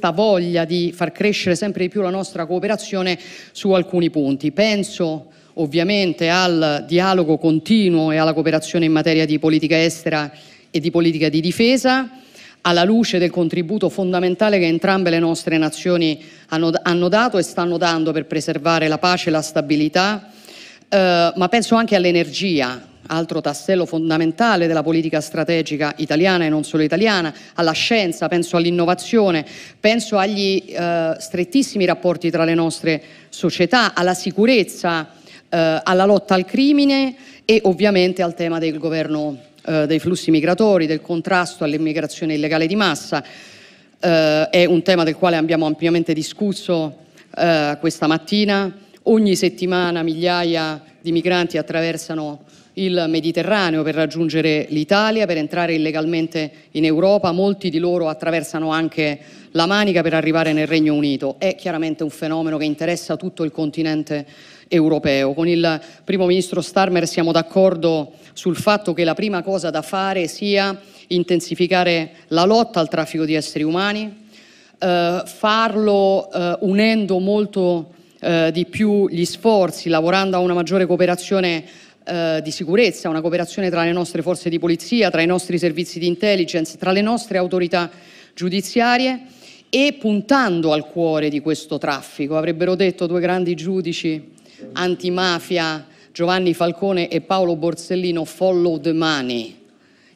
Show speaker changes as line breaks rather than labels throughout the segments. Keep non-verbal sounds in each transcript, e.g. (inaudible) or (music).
questa voglia di far crescere sempre di più la nostra cooperazione su alcuni punti. Penso ovviamente al dialogo continuo e alla cooperazione in materia di politica estera e di politica di difesa, alla luce del contributo fondamentale che entrambe le nostre nazioni hanno, hanno dato e stanno dando per preservare la pace e la stabilità, eh, ma penso anche all'energia, altro tassello fondamentale della politica strategica italiana e non solo italiana, alla scienza, penso all'innovazione, penso agli eh, strettissimi rapporti tra le nostre società, alla sicurezza, eh, alla lotta al crimine e ovviamente al tema del governo eh, dei flussi migratori, del contrasto all'immigrazione illegale di massa. Eh, è un tema del quale abbiamo ampiamente discusso eh, questa mattina. Ogni settimana migliaia di migranti attraversano il Mediterraneo per raggiungere l'Italia, per entrare illegalmente in Europa, molti di loro attraversano anche la Manica per arrivare nel Regno Unito. È chiaramente un fenomeno che interessa tutto il continente europeo. Con il primo ministro Starmer siamo d'accordo sul fatto che la prima cosa da fare sia intensificare la lotta al traffico di esseri umani, eh, farlo eh, unendo molto eh, di più gli sforzi, lavorando a una maggiore cooperazione eh, di sicurezza, una cooperazione tra le nostre forze di polizia, tra i nostri servizi di intelligence, tra le nostre autorità giudiziarie e puntando al cuore di questo traffico. Avrebbero detto due grandi giudici antimafia, Giovanni Falcone e Paolo Borsellino, follow the money,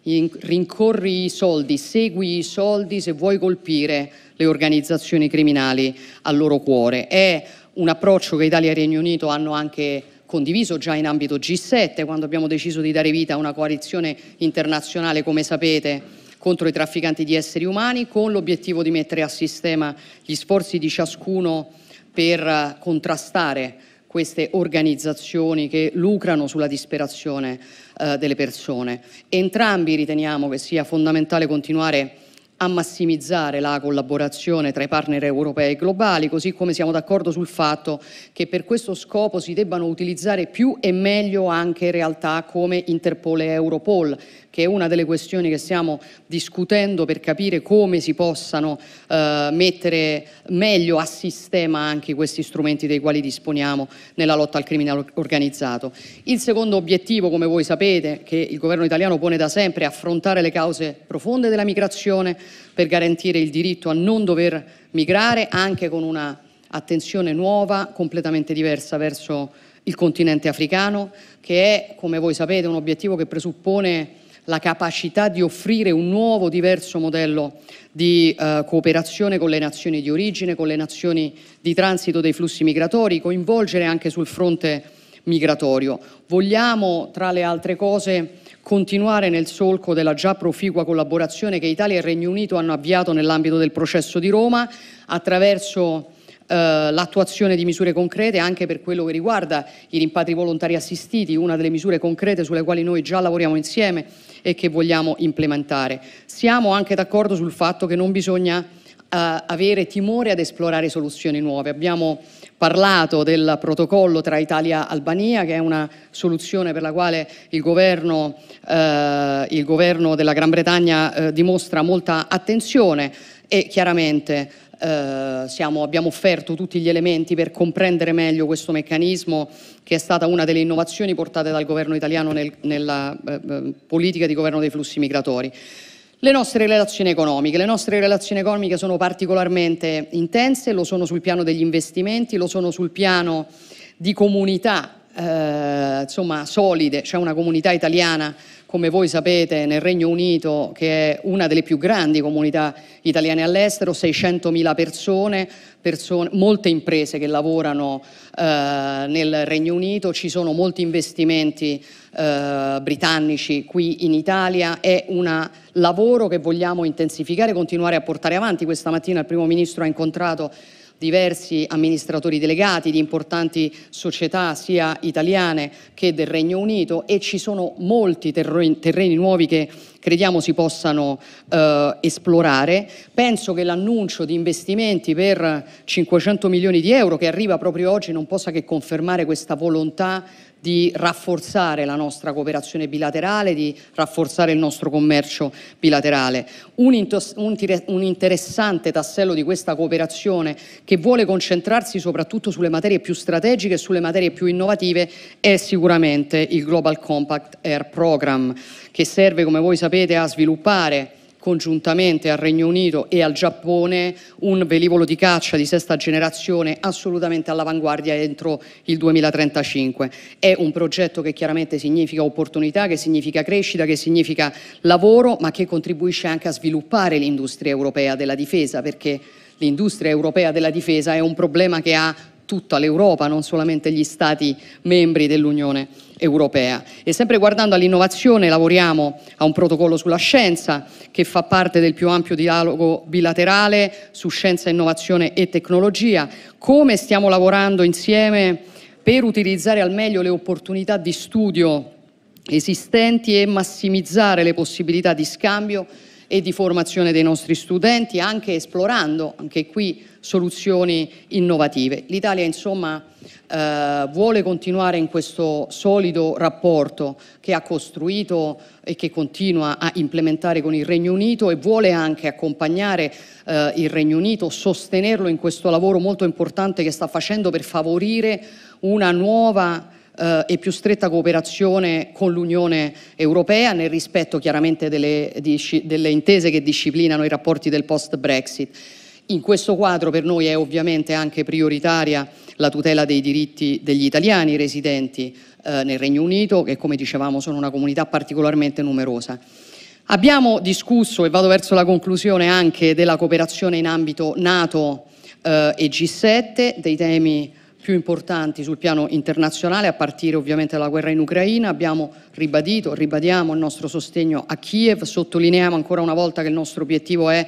rincorri i soldi, segui i soldi se vuoi colpire le organizzazioni criminali al loro cuore. È un approccio che Italia e Regno Unito hanno anche condiviso già in ambito G7 quando abbiamo deciso di dare vita a una coalizione internazionale, come sapete, contro i trafficanti di esseri umani, con l'obiettivo di mettere a sistema gli sforzi di ciascuno per contrastare queste organizzazioni che lucrano sulla disperazione eh, delle persone. Entrambi riteniamo che sia fondamentale continuare a massimizzare la collaborazione tra i partner europei e globali, così come siamo d'accordo sul fatto che per questo scopo si debbano utilizzare più e meglio anche realtà come Interpol e Europol, che è una delle questioni che stiamo discutendo per capire come si possano eh, mettere meglio a sistema anche questi strumenti dei quali disponiamo nella lotta al crimine organizzato. Il secondo obiettivo, come voi sapete, che il governo italiano pone da sempre è affrontare le cause profonde della migrazione per garantire il diritto a non dover migrare anche con una attenzione nuova, completamente diversa verso il continente africano, che è, come voi sapete, un obiettivo che presuppone la capacità di offrire un nuovo, diverso modello di eh, cooperazione con le nazioni di origine, con le nazioni di transito dei flussi migratori, coinvolgere anche sul fronte migratorio. Vogliamo, tra le altre cose, continuare nel solco della già proficua collaborazione che Italia e Regno Unito hanno avviato nell'ambito del processo di Roma attraverso eh, l'attuazione di misure concrete anche per quello che riguarda i rimpatri volontari assistiti, una delle misure concrete sulle quali noi già lavoriamo insieme e che vogliamo implementare. Siamo anche d'accordo sul fatto che non bisogna eh, avere timore ad esplorare soluzioni nuove. Abbiamo parlato del protocollo tra Italia e Albania, che è una soluzione per la quale il governo, eh, il governo della Gran Bretagna eh, dimostra molta attenzione e chiaramente eh, siamo, abbiamo offerto tutti gli elementi per comprendere meglio questo meccanismo che è stata una delle innovazioni portate dal governo italiano nel, nella eh, eh, politica di governo dei flussi migratori. Le nostre relazioni economiche. Le nostre relazioni economiche sono particolarmente intense, lo sono sul piano degli investimenti, lo sono sul piano di comunità eh, insomma, solide, c'è una comunità italiana come voi sapete nel Regno Unito che è una delle più grandi comunità italiane all'estero, 600.000 persone, persone molte imprese che lavorano eh, nel Regno Unito, ci sono molti investimenti eh, britannici qui in Italia, è un lavoro che vogliamo intensificare, continuare a portare avanti. Questa mattina il Primo Ministro ha incontrato diversi amministratori delegati di importanti società sia italiane che del Regno Unito e ci sono molti terreni, terreni nuovi che crediamo si possano eh, esplorare. Penso che l'annuncio di investimenti per 500 milioni di euro che arriva proprio oggi non possa che confermare questa volontà di rafforzare la nostra cooperazione bilaterale, di rafforzare il nostro commercio bilaterale. Un, un interessante tassello di questa cooperazione che vuole concentrarsi soprattutto sulle materie più strategiche e sulle materie più innovative è sicuramente il Global Compact Air Program, che serve, come voi sapete, a sviluppare congiuntamente al Regno Unito e al Giappone un velivolo di caccia di sesta generazione assolutamente all'avanguardia entro il 2035. È un progetto che chiaramente significa opportunità, che significa crescita, che significa lavoro, ma che contribuisce anche a sviluppare l'industria europea della difesa, perché l'industria europea della difesa è un problema che ha tutta l'Europa, non solamente gli Stati membri dell'Unione europea. E sempre guardando all'innovazione lavoriamo a un protocollo sulla scienza che fa parte del più ampio dialogo bilaterale su scienza, innovazione e tecnologia. Come stiamo lavorando insieme per utilizzare al meglio le opportunità di studio esistenti e massimizzare le possibilità di scambio e di formazione dei nostri studenti, anche esplorando, anche qui, soluzioni innovative. L'Italia, insomma, eh, vuole continuare in questo solido rapporto che ha costruito e che continua a implementare con il Regno Unito e vuole anche accompagnare eh, il Regno Unito, sostenerlo in questo lavoro molto importante che sta facendo per favorire una nuova eh, e più stretta cooperazione con l'Unione Europea nel rispetto chiaramente delle, delle intese che disciplinano i rapporti del post-Brexit. In questo quadro per noi è ovviamente anche prioritaria la tutela dei diritti degli italiani residenti eh, nel Regno Unito, che come dicevamo sono una comunità particolarmente numerosa. Abbiamo discusso, e vado verso la conclusione, anche della cooperazione in ambito NATO eh, e G7, dei temi più importanti sul piano internazionale, a partire ovviamente dalla guerra in Ucraina. Abbiamo ribadito, ribadiamo il nostro sostegno a Kiev, sottolineiamo ancora una volta che il nostro obiettivo è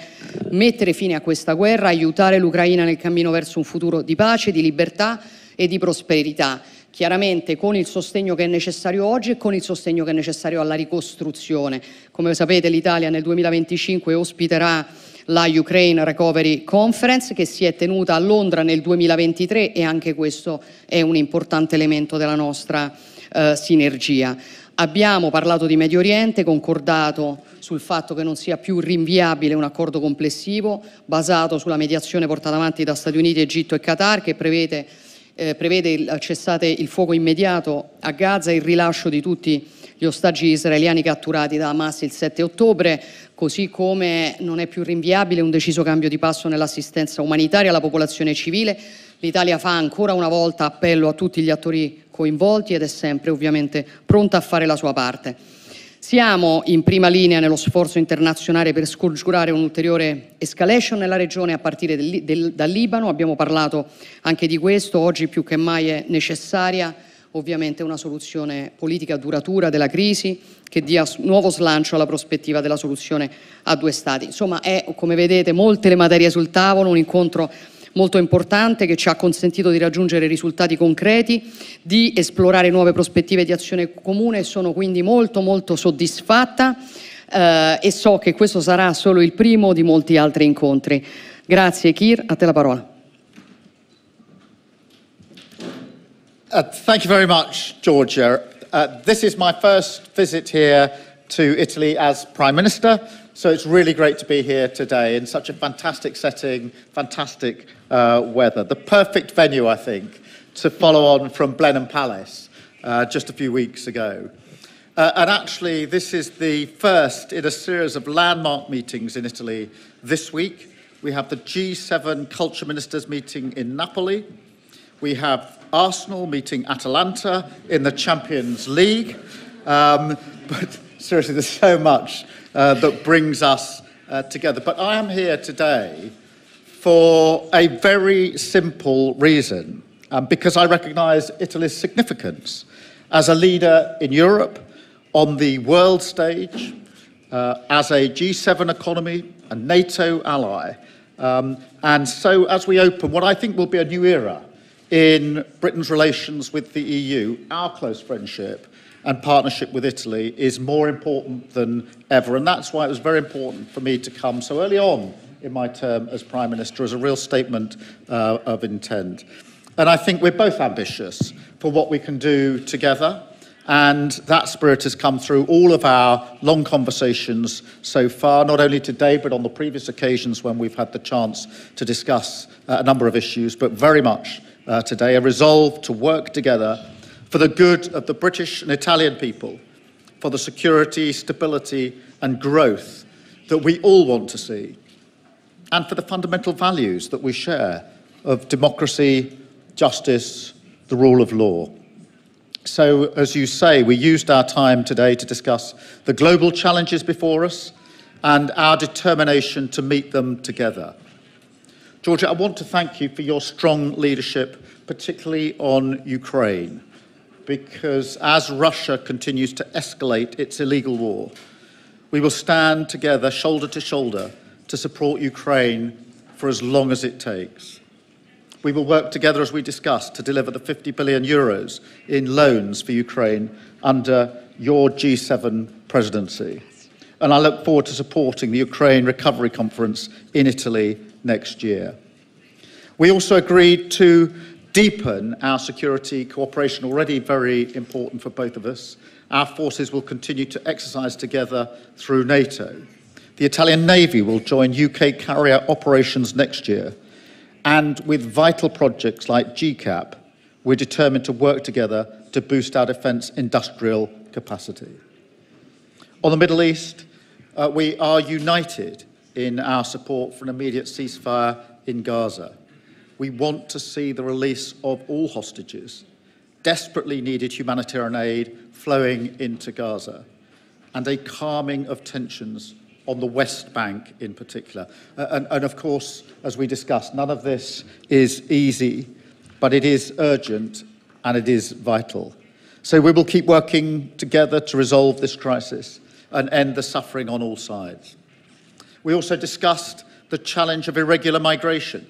mettere fine a questa guerra, aiutare l'Ucraina nel cammino verso un futuro di pace, di libertà e di prosperità chiaramente con il sostegno che è necessario oggi e con il sostegno che è necessario alla ricostruzione. Come sapete l'Italia nel 2025 ospiterà la Ukraine Recovery Conference che si è tenuta a Londra nel 2023 e anche questo è un importante elemento della nostra eh, sinergia. Abbiamo parlato di Medio Oriente, concordato sul fatto che non sia più rinviabile un accordo complessivo basato sulla mediazione portata avanti da Stati Uniti, Egitto e Qatar che prevede, eh, prevede il cessate il fuoco immediato a Gaza e il rilascio di tutti gli ostaggi israeliani catturati da Hamas il 7 ottobre, così come non è più rinviabile un deciso cambio di passo nell'assistenza umanitaria alla popolazione civile. L'Italia fa ancora una volta appello a tutti gli attori coinvolti ed è sempre ovviamente pronta a fare la sua parte. Siamo in prima linea nello sforzo internazionale per scongiurare un'ulteriore escalation nella regione a partire del, del, dal Libano, abbiamo parlato anche di questo, oggi più che mai è necessaria ovviamente una soluzione politica duratura della crisi che dia nuovo slancio alla prospettiva della soluzione a due stati. Insomma è, come vedete, molte le materie sul tavolo, un incontro molto importante che ci ha consentito di raggiungere risultati concreti, di esplorare nuove prospettive di azione comune sono quindi molto molto soddisfatta eh, e so che questo sarà solo il primo di molti altri incontri. Grazie Kir, a te la parola.
Uh, thank you very much, Georgia. Uh, this is my first visit here to Italy as Prime Minister, so it's really great to be here today in such a fantastic setting, fantastic uh, weather. The perfect venue, I think, to follow on from Blenheim Palace uh, just a few weeks ago. Uh, and actually, this is the first in a series of landmark meetings in Italy this week. We have the G7 Culture Ministers meeting in Napoli. We have Arsenal meeting Atalanta in the Champions League. Um, (laughs) but seriously, there's so much uh, that brings us uh, together. But I am here today for a very simple reason, um, because I recognise Italy's significance as a leader in Europe, on the world stage, uh, as a G7 economy, a NATO ally, um, and so as we open what I think will be a new era in Britain's relations with the EU, our close friendship and partnership with Italy is more important than ever. And that's why it was very important for me to come so early on in my term as Prime Minister as a real statement uh, of intent. And I think we're both ambitious for what we can do together. And that spirit has come through all of our long conversations so far, not only today, but on the previous occasions when we've had the chance to discuss uh, a number of issues, but very much uh, today, a resolve to work together for the good of the British and Italian people, for the security, stability and growth that we all want to see, and for the fundamental values that we share of democracy, justice, the rule of law. So, as you say, we used our time today to discuss the global challenges before us and our determination to meet them together. Georgia, I want to thank you for your strong leadership, particularly on Ukraine, because as Russia continues to escalate its illegal war, we will stand together, shoulder to shoulder, to support Ukraine for as long as it takes. We will work together, as we discussed, to deliver the 50 billion euros in loans for Ukraine under your G7 presidency. And I look forward to supporting the Ukraine Recovery Conference in Italy next year. We also agreed to deepen our security cooperation, already very important for both of us. Our forces will continue to exercise together through NATO. The Italian Navy will join UK carrier operations next year. And with vital projects like GCAP, we're determined to work together to boost our defence industrial capacity. On the Middle East, uh, we are united in our support for an immediate ceasefire in Gaza. We want to see the release of all hostages, desperately needed humanitarian aid flowing into Gaza, and a calming of tensions on the West Bank in particular. and, and of course, as we discussed, none of this is easy, but it is urgent and it is vital. So we will keep working together to resolve this crisis and end the suffering on all sides. We also discussed the challenge of irregular migration.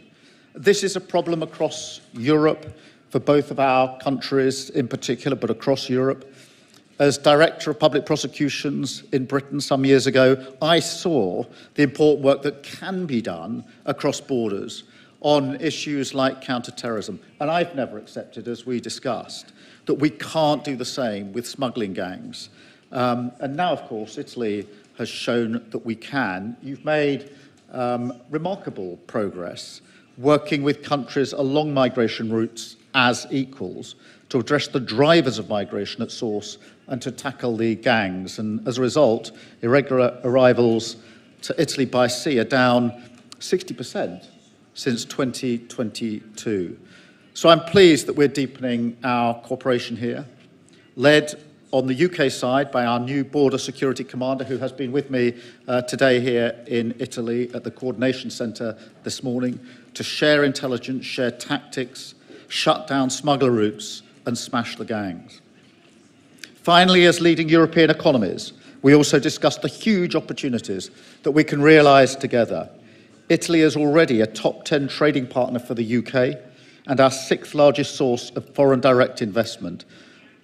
This is a problem across Europe for both of our countries in particular, but across Europe. As Director of Public Prosecutions in Britain some years ago, I saw the important work that can be done across borders on issues like counter-terrorism. And I've never accepted, as we discussed, that we can't do the same with smuggling gangs. Um, and now, of course, Italy has shown that we can. You've made um, remarkable progress working with countries along migration routes as equals to address the drivers of migration at source and to tackle the gangs. And as a result, irregular arrivals to Italy by sea are down 60% since 2022. So I'm pleased that we're deepening our cooperation here, led on the UK side by our new Border Security Commander who has been with me uh, today here in Italy at the Coordination Centre this morning to share intelligence, share tactics, shut down smuggler routes and smash the gangs. Finally, as leading European economies, we also discussed the huge opportunities that we can realise together. Italy is already a top 10 trading partner for the UK and our sixth largest source of foreign direct investment,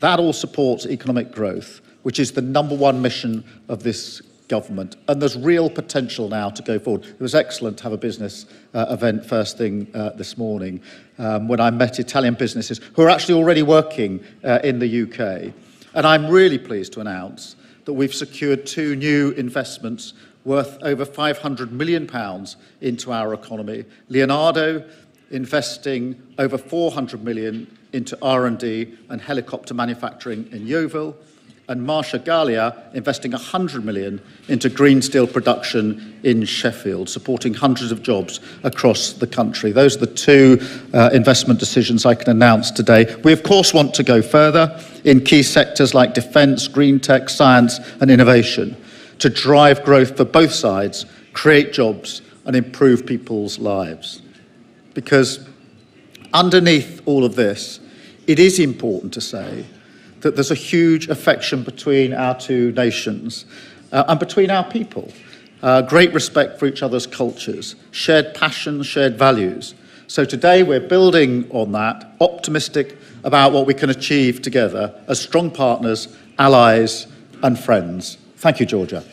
that all supports economic growth, which is the number one mission of this government. And there's real potential now to go forward. It was excellent to have a business uh, event first thing uh, this morning um, when I met Italian businesses who are actually already working uh, in the UK. And I'm really pleased to announce that we've secured two new investments worth over 500 million pounds into our economy. Leonardo investing over 400 million into R&D and helicopter manufacturing in Yeovil, and Marsha Gallia investing 100 million into green steel production in Sheffield, supporting hundreds of jobs across the country. Those are the two uh, investment decisions I can announce today. We, of course, want to go further in key sectors like defence, green tech, science, and innovation to drive growth for both sides, create jobs, and improve people's lives. Because underneath all of this it is important to say that there's a huge affection between our two nations uh, and between our people. Uh, great respect for each other's cultures, shared passion, shared values. So today we're building on that, optimistic about what we can achieve together as strong partners, allies, and friends. Thank you, Georgia.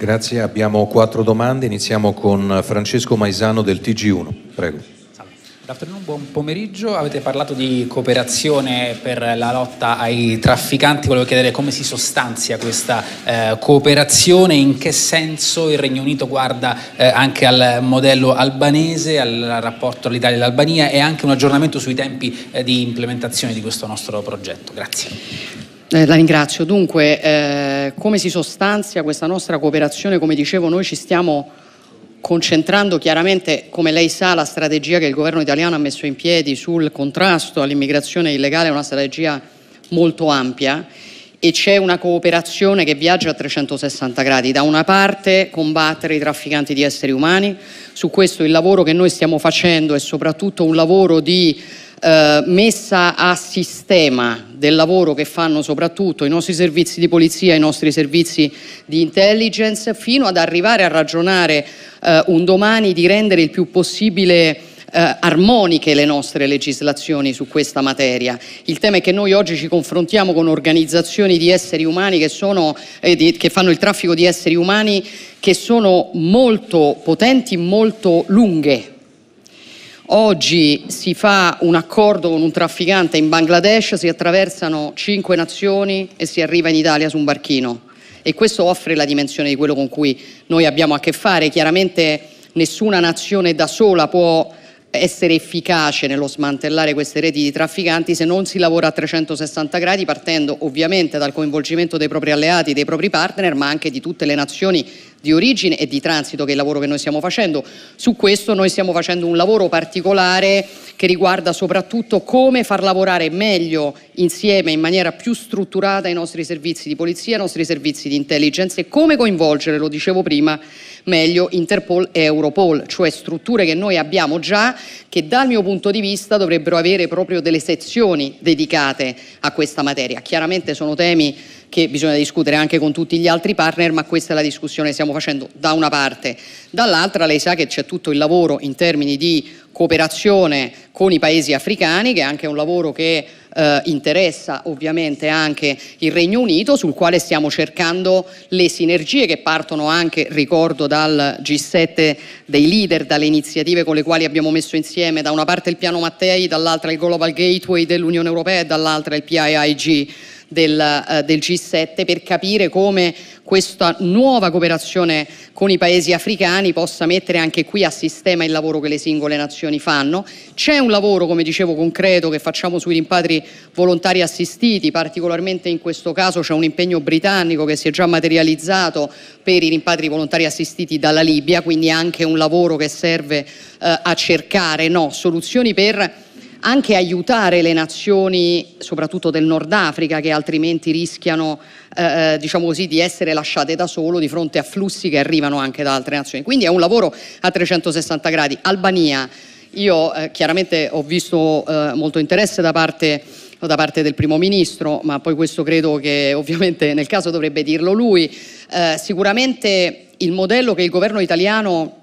Grazie, abbiamo quattro domande. Iniziamo con uh, Francesco Maisano del TG1. Prego. D'afternoon, buon
pomeriggio. Avete parlato di cooperazione per la lotta ai trafficanti. Volevo chiedere come si sostanzia questa eh, cooperazione, in che senso il Regno Unito guarda eh, anche al modello albanese, al rapporto all'Italia e all'Albania e anche un aggiornamento sui tempi eh, di implementazione di questo nostro progetto. Grazie.
Eh, la ringrazio. Dunque, eh, come si sostanzia questa nostra cooperazione? Come dicevo, noi ci stiamo concentrando chiaramente, come lei sa, la strategia che il governo italiano ha messo in piedi sul contrasto all'immigrazione illegale è una strategia molto ampia e c'è una cooperazione che viaggia a 360 gradi. Da una parte combattere i trafficanti di esseri umani, su questo il lavoro che noi stiamo facendo è soprattutto un lavoro di eh, messa a sistema del lavoro che fanno soprattutto i nostri servizi di polizia, i nostri servizi di intelligence, fino ad arrivare a ragionare eh, un domani di rendere il più possibile eh, armoniche le nostre legislazioni su questa materia. Il tema è che noi oggi ci confrontiamo con organizzazioni di esseri umani che, sono, eh, di, che fanno il traffico di esseri umani che sono molto potenti, molto lunghe Oggi si fa un accordo con un trafficante in Bangladesh, si attraversano cinque nazioni e si arriva in Italia su un barchino. E questo offre la dimensione di quello con cui noi abbiamo a che fare. Chiaramente nessuna nazione da sola può essere efficace nello smantellare queste reti di trafficanti se non si lavora a 360 gradi partendo ovviamente dal coinvolgimento dei propri alleati, dei propri partner, ma anche di tutte le nazioni di origine e di transito che è il lavoro che noi stiamo facendo. Su questo noi stiamo facendo un lavoro particolare che riguarda soprattutto come far lavorare meglio insieme in maniera più strutturata i nostri servizi di polizia, i nostri servizi di intelligence e come coinvolgere, lo dicevo prima, meglio Interpol e Europol, cioè strutture che noi abbiamo già che dal mio punto di vista dovrebbero avere proprio delle sezioni dedicate a questa materia. Chiaramente sono temi che bisogna discutere anche con tutti gli altri partner, ma questa è la discussione che stiamo facendo da una parte. Dall'altra lei sa che c'è tutto il lavoro in termini di cooperazione con i paesi africani, che è anche un lavoro che eh, interessa ovviamente anche il Regno Unito, sul quale stiamo cercando le sinergie che partono anche, ricordo, dal G7 dei leader, dalle iniziative con le quali abbiamo messo insieme da una parte il piano Mattei, dall'altra il Global Gateway dell'Unione Europea e dall'altra il PIIG del, eh, del G7 per capire come questa nuova cooperazione con i paesi africani possa mettere anche qui a sistema il lavoro che le singole nazioni fanno. C'è un lavoro, come dicevo, concreto che facciamo sui rimpatri volontari assistiti, particolarmente in questo caso c'è un impegno britannico che si è già materializzato per i rimpatri volontari assistiti dalla Libia, quindi anche un lavoro che serve eh, a cercare no, soluzioni per anche aiutare le nazioni, soprattutto del Nord Africa, che altrimenti rischiano eh, eh, diciamo così, di essere lasciate da solo di fronte a flussi che arrivano anche da altre nazioni. Quindi è un lavoro a 360 gradi. Albania, io eh, chiaramente ho visto eh, molto interesse da parte da parte del primo ministro, ma poi questo credo che ovviamente nel caso dovrebbe dirlo lui. Eh, sicuramente il modello che il governo italiano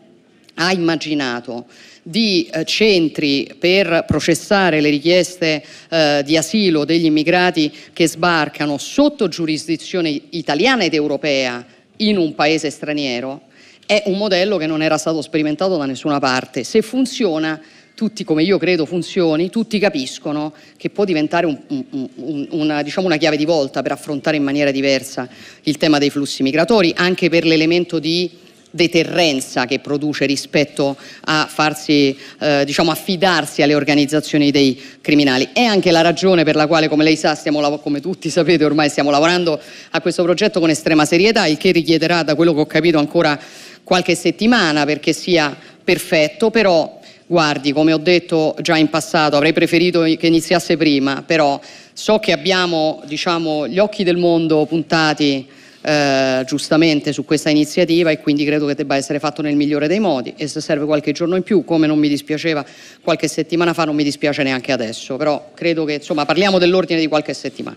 ha immaginato di eh, centri per processare le richieste eh, di asilo degli immigrati che sbarcano sotto giurisdizione italiana ed europea in un paese straniero è un modello che non era stato sperimentato da nessuna parte. Se funziona, tutti come io credo funzioni, tutti capiscono che può diventare un, un, un, una, diciamo una, chiave di volta per affrontare in maniera diversa il tema dei flussi migratori, anche per l'elemento di deterrenza che produce rispetto a farsi, eh, diciamo, affidarsi alle organizzazioni dei criminali. È anche la ragione per la quale, come lei sa, stiamo, come tutti sapete ormai, stiamo lavorando a questo progetto con estrema serietà, il che richiederà, da quello che ho capito, ancora qualche settimana perché sia perfetto, però guardi, come ho detto già in passato, avrei preferito che iniziasse prima, però so che abbiamo, diciamo, gli occhi del mondo puntati eh, giustamente su questa iniziativa e quindi credo che debba essere fatto nel migliore dei modi e se serve qualche giorno in più, come non mi dispiaceva qualche settimana fa, non mi dispiace neanche adesso, però credo che insomma parliamo dell'ordine di qualche settimana.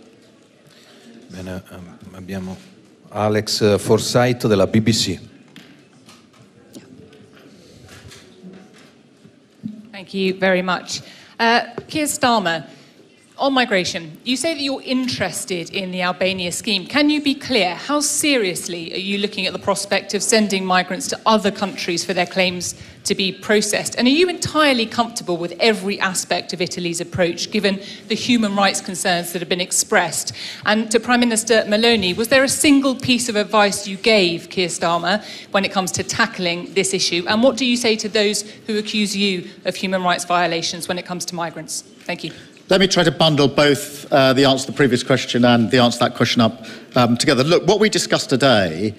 Bene, ehm, abbiamo Alex Forsyth della BBC. Thank you very much. Uh, Keir Starmer, on migration, you say that you're interested in the Albania scheme. Can you be clear? How seriously are you looking at the prospect of sending migrants to other countries for their claims to be processed? And are you entirely comfortable with every aspect of Italy's approach, given the human rights concerns that have been expressed? And to Prime Minister Maloney, was there a single piece of advice you gave Keir Starmer when it comes to tackling this issue? And what do you say to those who accuse you of human rights violations when it comes to migrants? Thank you.
Let me try to bundle both uh, the answer to the previous question and the answer to that question up um, together. Look, what we discussed today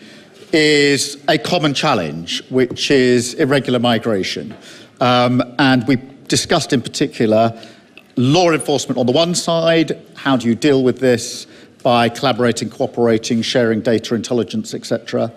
is a common challenge, which is irregular migration. Um, and we discussed in particular law enforcement on the one side, how do you deal with this by collaborating, cooperating, sharing data, intelligence, etc.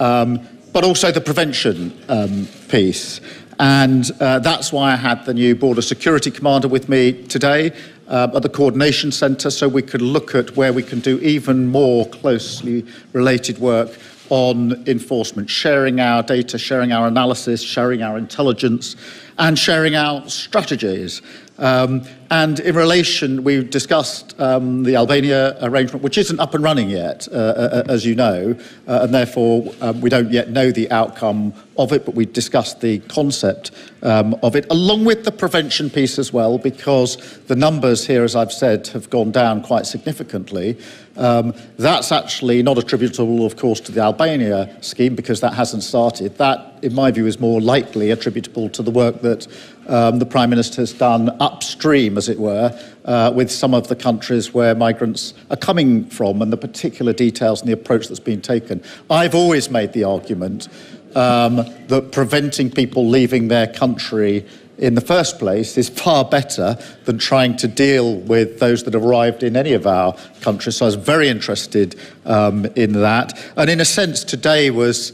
Um, but also the prevention um, piece. And uh, that's why I had the new border security commander with me today uh, at the coordination centre so we could look at where we can do even more closely related work on enforcement, sharing our data, sharing our analysis, sharing our intelligence, and sharing our strategies. Um, and in relation, we discussed um, the Albania arrangement, which isn't up and running yet, uh, uh, uh, as you know, uh, and therefore um, we don't yet know the outcome of it, but we discussed the concept um, of it, along with the prevention piece as well, because the numbers here, as I've said, have gone down quite significantly. Um, that's actually not attributable, of course, to the Albania scheme, because that hasn't started. That, in my view, is more likely attributable to the work that um, the Prime Minister has done upstream, as it were, uh, with some of the countries where migrants are coming from and the particular details and the approach that's been taken. I've always made the argument um, that preventing people leaving their country in the first place is far better than trying to deal with those that arrived in any of our countries. So I was very interested um, in that. And in a sense, today was.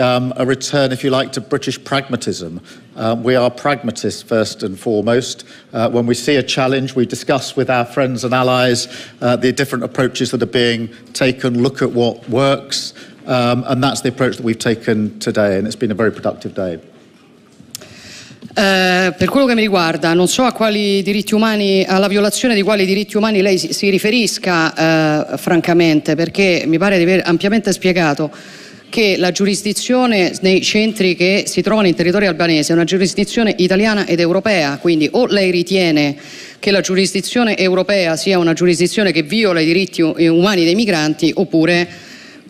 Um, a return, if you like, to British pragmatism. Um, we are pragmatists first and foremost. Uh, when we see a challenge, we discuss with our friends and allies uh, the different approaches that are being taken, look at what works, um, and that's the approach that we've taken today, and it's been a very productive day.
Eh, per quello che mi riguarda, non so umani, alla violazione di quali diritti umani lei si, si riferisca, eh, francamente, perché mi pare di aver ampiamente spiegato che la giurisdizione nei centri che si trovano in territorio albanese è una giurisdizione italiana ed europea, quindi o lei ritiene che la giurisdizione europea sia una giurisdizione che viola i diritti eh, umani dei migranti oppure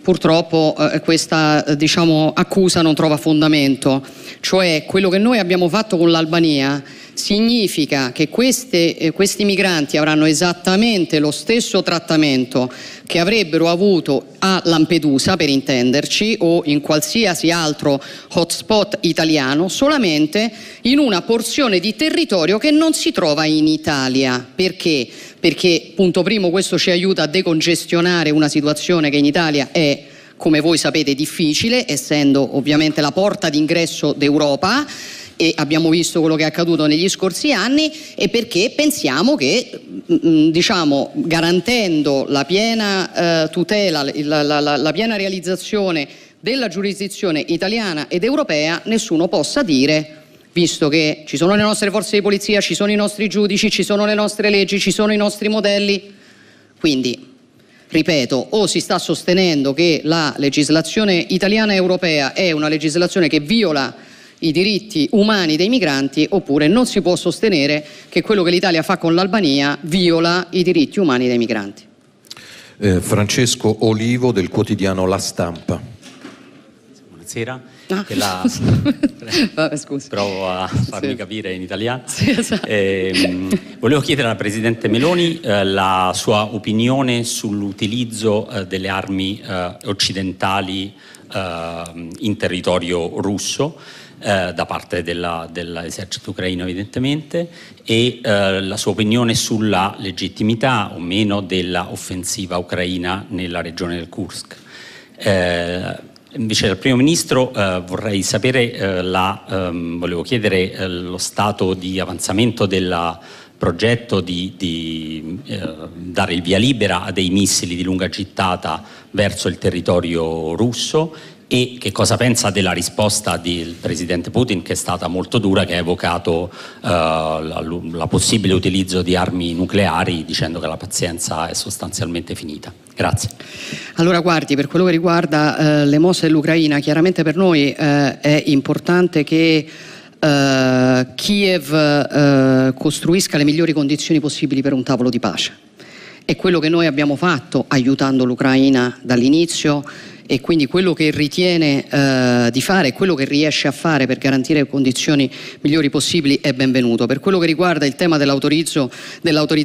purtroppo eh, questa eh, diciamo, accusa non trova fondamento. Cioè quello che noi abbiamo fatto con l'Albania significa che queste, eh, questi migranti avranno esattamente lo stesso trattamento che avrebbero avuto a Lampedusa, per intenderci, o in qualsiasi altro hotspot italiano, solamente in una porzione di territorio che non si trova in Italia. Perché? Perché, punto primo, questo ci aiuta a decongestionare una situazione che in Italia è come voi sapete difficile, essendo ovviamente la porta d'ingresso d'Europa, e abbiamo visto quello che è accaduto negli scorsi anni e perché pensiamo che mm, mm, diciamo, garantendo la piena eh, tutela, la, la, la, la piena realizzazione della giurisdizione italiana ed europea nessuno possa dire visto che ci sono le nostre forze di polizia, ci sono i nostri giudici, ci sono le nostre leggi, ci sono i nostri modelli. Quindi, ripeto, o si sta sostenendo che la legislazione italiana e europea è una legislazione che viola i diritti umani dei migranti oppure non si può sostenere che quello che l'Italia fa con l'Albania viola i diritti umani dei migranti. Eh, Francesco Olivo del quotidiano La Stampa. Buonasera. Ah.
La... (laughs) Vabbè, Provo a farmi sì. capire in italiano. Sì, esatto. eh, volevo chiedere alla Presidente Meloni eh, la sua opinione sull'utilizzo eh, delle armi eh, occidentali ehm, in territorio russo eh, da parte dell'esercito ucraino evidentemente e eh, la sua opinione sulla legittimità o meno dell'offensiva ucraina nella regione del Kursk. Eh, Invece dal Primo Ministro eh, vorrei sapere, eh, la, ehm, volevo chiedere eh, lo stato di avanzamento del progetto di, di eh, dare il via libera a dei missili di lunga gittata verso il territorio russo e che cosa pensa della risposta del presidente Putin che è stata molto dura, che ha evocato eh, la, la possibile utilizzo di armi nucleari dicendo che la pazienza è sostanzialmente finita. Grazie.
Allora guardi, per quello che riguarda eh, le mosse dell'Ucraina, chiaramente per noi eh, è importante che Uh, Kiev uh, costruisca le migliori condizioni possibili per un tavolo di pace. È quello che noi abbiamo fatto aiutando l'Ucraina dall'inizio e quindi quello che ritiene eh, di fare quello che riesce a fare per garantire condizioni migliori possibili è benvenuto. Per quello che riguarda il tema dell'autorizzazione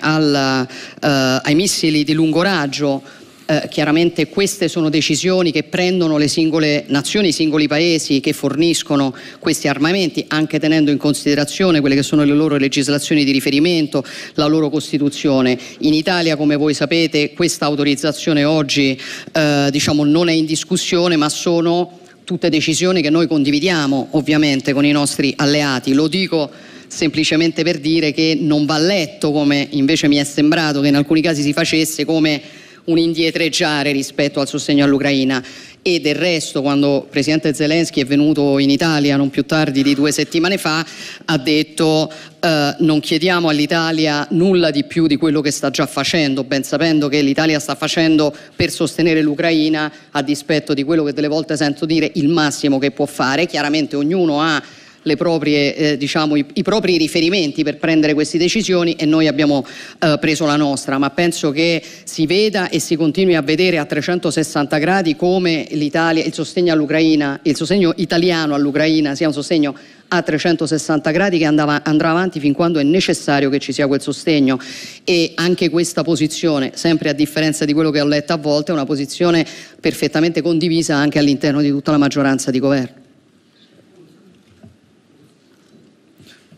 dell eh, ai missili di lungo raggio, eh, chiaramente queste sono decisioni che prendono le singole nazioni, i singoli paesi che forniscono questi armamenti, anche tenendo in considerazione quelle che sono le loro legislazioni di riferimento, la loro Costituzione. In Italia, come voi sapete, questa autorizzazione oggi eh, diciamo, non è in discussione, ma sono tutte decisioni che noi condividiamo ovviamente con i nostri alleati. Lo dico semplicemente per dire che non va letto, come invece mi è sembrato che in alcuni casi si facesse, come un indietreggiare rispetto al sostegno all'Ucraina e del resto quando il Presidente Zelensky è venuto in Italia non più tardi di due settimane fa ha detto eh, non chiediamo all'Italia nulla di più di quello che sta già facendo, ben sapendo che l'Italia sta facendo per sostenere l'Ucraina a dispetto di quello che delle volte sento dire il massimo che può fare, chiaramente ognuno ha le proprie, eh, diciamo, i, i, propri riferimenti per prendere queste decisioni e noi abbiamo eh, preso la nostra, ma penso che si veda e si continui a vedere a 360 gradi come l'Italia, il sostegno all'Ucraina, il sostegno italiano all'Ucraina sia un sostegno a 360 gradi che andava, andrà avanti fin quando è necessario che ci sia quel sostegno e anche questa posizione, sempre a differenza di quello che ho letto a volte, è una posizione perfettamente condivisa anche all'interno di tutta la maggioranza di governo.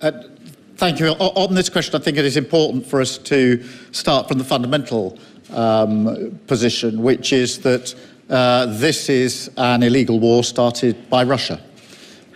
Uh,
thank you. on this question, I think it is important for us to start from the fundamental um, position, which is that uh, this is an illegal war started by Russia.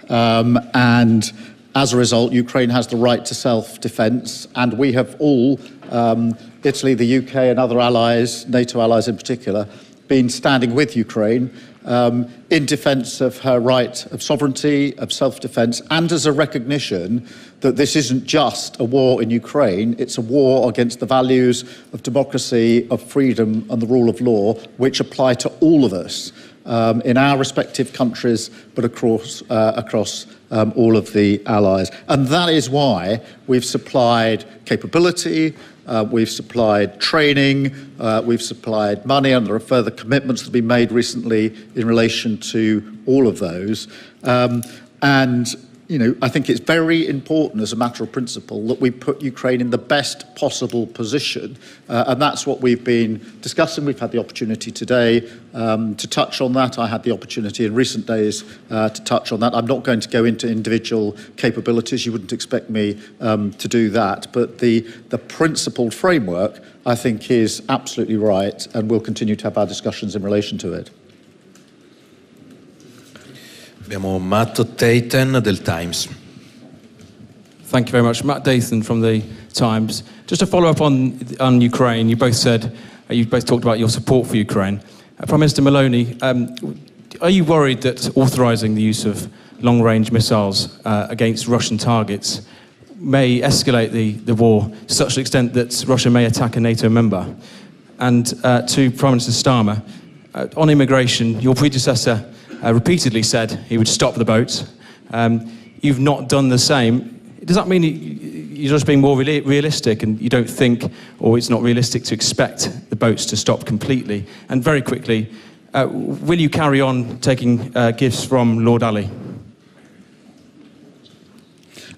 Um, and as a result, Ukraine has the right to self-defense, and we have all, um, Italy, the UK, and other allies, NATO allies in particular, been standing with Ukraine um, in defence of her right of sovereignty, of self defence, and as a recognition that this isn't just a war in Ukraine, it's a war against the values of democracy, of freedom, and the rule of law, which apply to all of us. Um, in our respective countries, but across, uh, across um, all of the allies. And that is why we've supplied capability, uh, we've supplied training, uh, we've supplied money, and there are further commitments that have been made recently in relation to all of those. Um, and you know, I think it's very important as a matter of principle that we put Ukraine in the best possible position. Uh, and that's what we've been discussing. We've had the opportunity today um, to touch on that. I had the opportunity in recent days uh, to touch on that. I'm not going to go into individual capabilities. You wouldn't expect me um, to do that. But the, the principled framework, I think, is absolutely right. And we'll continue to have our discussions in relation to it. Abbiamo Matt Taten del Times. Thank you very much. Matt Dathan from the Times. Just to follow up on, on Ukraine, you both said, uh, you both talked about your support for Ukraine. Uh, Prime Minister Maloney, um, are you worried that authorising the use of long range missiles uh, against Russian targets may escalate the, the war to such an extent that Russia may attack a NATO member? And uh, to Prime Minister Starmer, uh, on immigration, your predecessor uh, repeatedly said he would stop the boats. Um, you've not done the same. Does that mean you're just being more re realistic and you don't think, or it's not realistic to expect the boats to stop completely? And very quickly, uh, will you carry on taking uh, gifts from Lord Ali?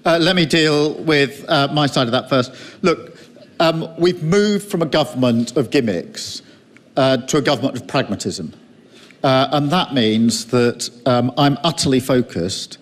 Uh, let me deal with uh, my side of that first. Look, um, we've moved from a government of gimmicks uh, to a government of pragmatism. Uh, and that means that um, I'm utterly focused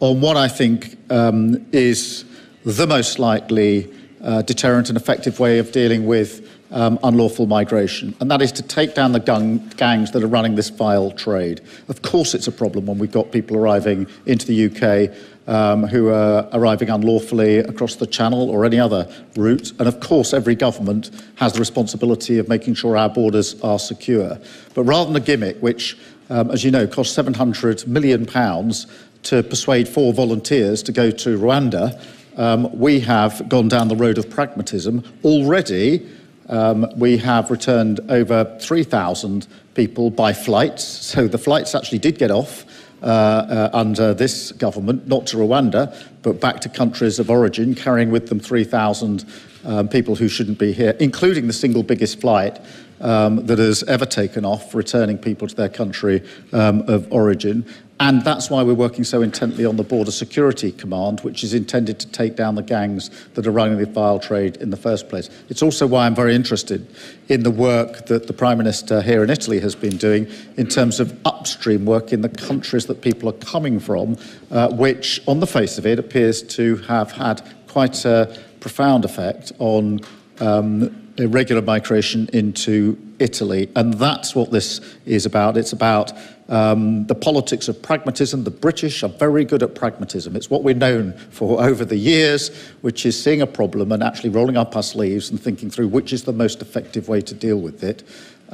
on what I think um, is the most likely uh, deterrent and effective way of dealing with um, unlawful migration, and that is to take down the gang- gangs that are running this vile trade. Of course, it's a problem when we've got people arriving into the UK um, who are arriving unlawfully across the channel or any other route. And of course, every government has the responsibility of making sure our borders are secure. But rather than a gimmick, which, um, as you know, cost £700 million to persuade four volunteers to go to Rwanda, um, we have gone down the road of pragmatism. Already, um, we have returned over 3,000 people by flights. So the flights actually did get off. Uh, uh, under this government, not to Rwanda, but back to countries of origin, carrying with them 3,000 um, people who shouldn't be here, including the single biggest flight um, that has ever taken off, returning people to their country um, of origin. And that's why we're working so intently on the Border Security Command, which is intended to take down the gangs that are running the file trade in the first place. It's also why I'm very interested in the work that the Prime Minister here in Italy has been doing in terms of upstream work in the countries that people are coming from, uh, which, on the face of it, appears to have had quite a profound effect on um, irregular migration into Italy. And that's what this is about. It's about um, the politics of pragmatism. The British are very good at pragmatism. It's what we're known for (laughs) over the years, which is seeing a problem and actually rolling up our sleeves and thinking through which is the most effective way to deal with it.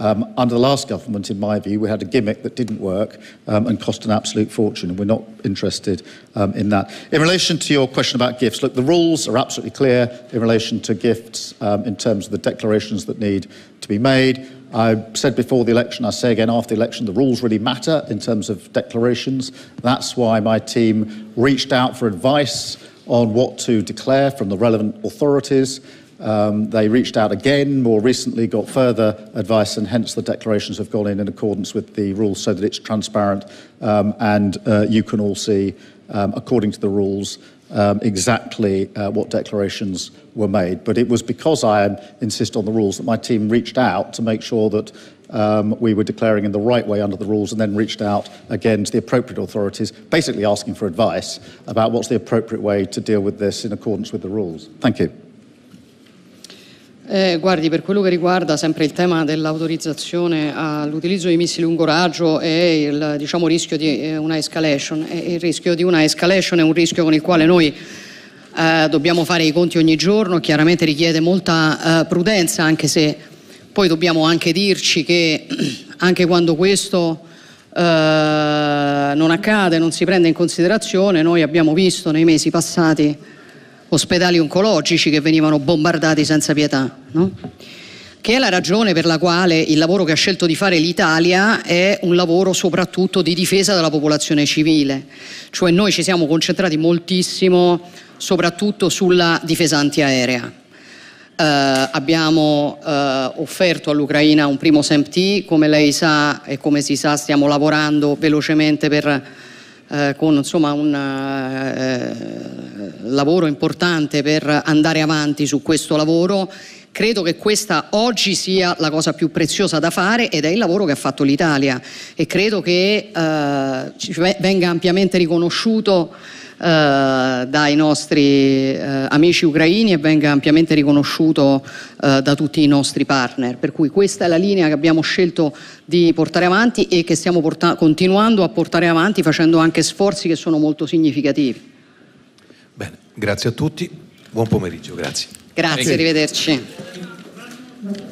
Um, under the last government, in my view, we had a gimmick that didn't work um, and cost an absolute fortune, and we're not interested um, in that. In relation to your question about gifts, look, the rules are absolutely clear in relation to gifts um, in terms of the declarations that need to be made. I said before the election, I say again after the election, the rules really matter in terms of declarations. That's why my team reached out for advice on what to declare from the relevant authorities. Um, they reached out again more recently, got further advice, and hence the declarations have gone in in accordance with the rules so that it's transparent um, and uh, you can all see, um, according to the rules, um, exactly uh, what declarations were made. But it was because I insist on the rules that my team reached out to make sure that um, we were declaring in the right way under the rules and then reached out again to the appropriate authorities, basically asking for advice about what's the appropriate way to deal with this in accordance with the rules. Thank you.
Eh, guardi, per quello che riguarda sempre il tema dell'autorizzazione all'utilizzo di missili lungo raggio e il diciamo, rischio di eh, una escalation, eh, il rischio di una escalation è un rischio con il quale noi eh, dobbiamo fare i conti ogni giorno, chiaramente richiede molta eh, prudenza, anche se poi dobbiamo anche dirci che (clears throat) anche quando questo eh, non accade, non si prende in considerazione, noi abbiamo visto nei mesi passati ospedali oncologici che venivano bombardati senza pietà, no? che è la ragione per la quale il lavoro che ha scelto di fare l'Italia è un lavoro soprattutto di difesa della popolazione civile, cioè noi ci siamo concentrati moltissimo soprattutto sulla difesa antiaerea. Eh, abbiamo eh, offerto all'Ucraina un primo SEMT, come lei sa e come si sa stiamo lavorando velocemente per eh, con insomma, un eh, lavoro importante per andare avanti su questo lavoro. Credo che questa oggi sia la cosa più preziosa da fare ed è il lavoro che ha fatto l'Italia e credo che eh, venga ampiamente riconosciuto eh, dai nostri eh, amici ucraini e venga ampiamente riconosciuto eh, da tutti i nostri partner. Per cui questa è la linea che abbiamo scelto di portare avanti e che stiamo continuando a portare avanti facendo anche sforzi che sono molto significativi. Bene, grazie a tutti, buon pomeriggio, grazie. Grazie, arrivederci.